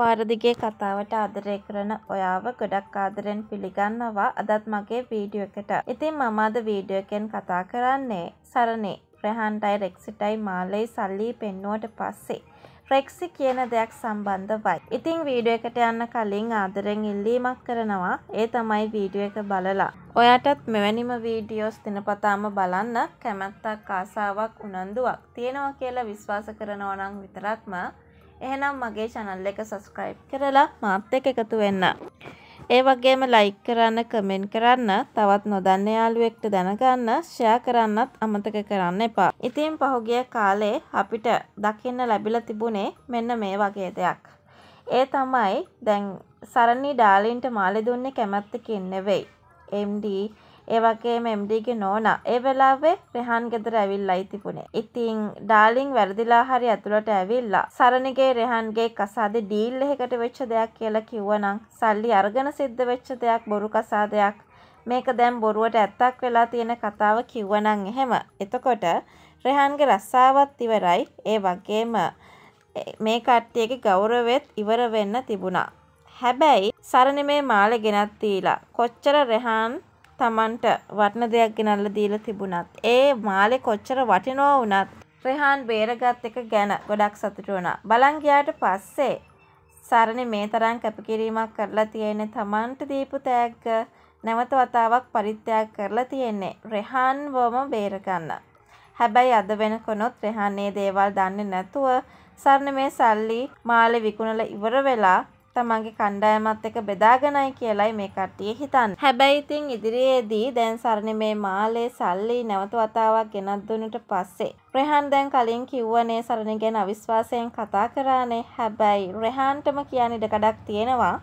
පාරදිගේ කතාවට ආදරය කරන ඔයාව ගොඩක් ආදරෙන් පිළිගන්නවා අදත් මගේ වීඩියෝ එකට. ඉතින් මම අද වීඩියෝ එකෙන් කතා කරන්නේ සරණේ ප්‍රහන්ටයි රෙක්සිටයි මාලයි සල්ලි පෙන්නුවට පස්සේ. රෙක්සි කියන දෙයක් සම්බන්ධවයි. ඉතිං වීඩියෝ එකට යන්න කලින් ආදරෙන් ඉල්ලීමක් කරනවා ඒ තමයි වීඩියෝ එක බලලා. ඔයාටත් මෙවැනිම වීඩියෝස් දිනපතාම බලන්න කැමැත්තක් ආසාවක් උනන්දුවක් තියෙනවා කියලා විශ්වාස කරනවා නම් විතරක්ම එහෙනම් මගේ channel එක subscribe කරලා මාත් එක්ක එකතු වෙන්න. ඒ වගේම like කරන්න, comment කරන්න, තවත් නොදන්න යාළුවෙක්ට දැනගන්න, share කරන්නත් අමතක කරන්න එපා. ඉතින් පහුගිය කාලේ අපිට දකින්න ලැබිලා තිබුණේ මෙන්න මේ වගේ දෙයක්. ඒ තමයි දැන් සරණි ඩාලින්ට මාලෙ දුන්නේ කැමැත්තකින් නෙවෙයි. MD ඒවගේම එම්ඩිගේ නෝන ඒ වෙලාවේ රෙහන් ගෙදර ඇවිල්ලයි තිබුණේ ඉතිං ඩාලිං වැරදිලා හරි ඇතුළට ඇවිල්ලා සරණගේ රෙහන්ගේ කසාද ඩීල් එහෙකට වෙච්ච දෙයක් කියලා කිව්වනම් සල්ලි අර්ගන සිද්ධ වෙච්ච දෙයක් බොරු කසාදයක් මේක දැන් බොරුවට ඇත්තක් වෙලා තියෙන කතාව කිව්වනම් එහෙම එතකොට රෙහන්ගේ රස්සාවත් ඉවරයි ඒ වගේම මේ කට්ටියගේ ගෞරවෙත් ඉවර වෙන්න තිබුණා හැබැයි සරණ මේ මාල ගෙනත් තීලා කොච්චර රෙහාන් තමන්ට වටන දෙයක් ගෙනල්ල දීලා තිබුණත් ඒ මාලේ කොච්චර වටිනෝ වුණත් රෙහාන් බේරගත් එක ගැන ගොඩක් සතුටු වුණා. බලන් ගියාට පස්සේ සරණ මේ තරම් කැපකිරීමක් කරලා තියෙන්නේ තමන්ට දීපු තෑග්ග නැවත වතාවක් පරිත්‍යාග කරලා තියෙන්නේ රෙහාන්වම බේරගන්න. හැබැයි අද වෙනකොනොත් රෙහාන් මේ දේවල් දන්නේ නැතුව සරණ මේ සල්ලි මාලේ විකුණලා ඉවර වෙලා තමන්ගේ කණ්ඩායමත් එක බෙදාගෙනයි කියලයි මේ කට්ටිය හිතන්න. හැබැයි ඉතින් ඉදිරියේදී දැන් සරණ මේ මාලේ සල්ලි නැවත වතාවක් ගෙනත් දුන්නට පස්සේ රෙහන් දැන් කලින් කිව්වනේ සරණ ගැන අවිශ්වාසයෙන් කතා කරානේ. හැබැයි රෙහන්ටම කියන්න ඉඩකඩක් තියෙනවා.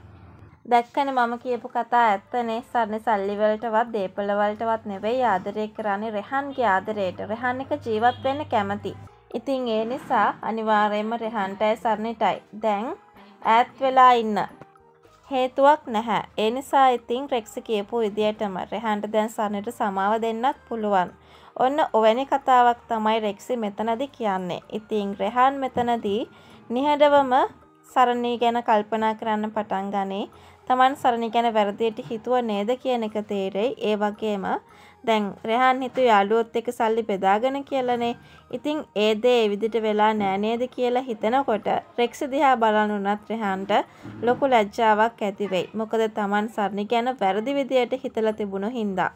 දැක්කනේ මම කියපු කතා ඇත්තනේ සරණ සල්ලි වලටවත් දීපල වලටවත් නෙවෙයි ආදරය කරන්නේ රෙහන්ගේ ආදරයට. රෙහන් එක ජීවත් වෙන්න කැමති. ඉතින් ඒ නිසා අනිවාර්යයෙන්ම රෙහන්ටයි සරණටයි. දැන් ඈත් වෙලා ඉන්න හේතුවක් නැහැ. ඒ නිසා ඉතින් රෙක්සි කියපු විදියටම රෙහන්ට දැන් සනට සමාව දෙන්නත් පුළුවන්. ඔන්න ඔවැනි කතාවක් තමයි රෙක්සි මෙතනදි කියන්නේ. ඉතින් රෙහන් මෙතනදී නිහඬවම සරණී ගැන කල්පනා කරන්න පටන් ගනී. Taman සරණ ගැන වැරදියට හිතුව නේද කියන එක තේරෙයි. ඒ වගේම දැන් රෙහන් හිතුවේ යාළුවොත් එක්ක සල්ලි බෙදාගෙන කියලානේ. ඉතින් ඒ දේ ඒ විදිහට වෙලා නෑ නේද කියලා හිතනකොට රෙක්ස් දිහා බලන උනත් රෙහන්ට ලොකු ලැජ්ජාවක් ඇති වෙයි. මොකද Taman සරණ ගැන වැරදි විදියට හිතලා තිබුණු හින්දා.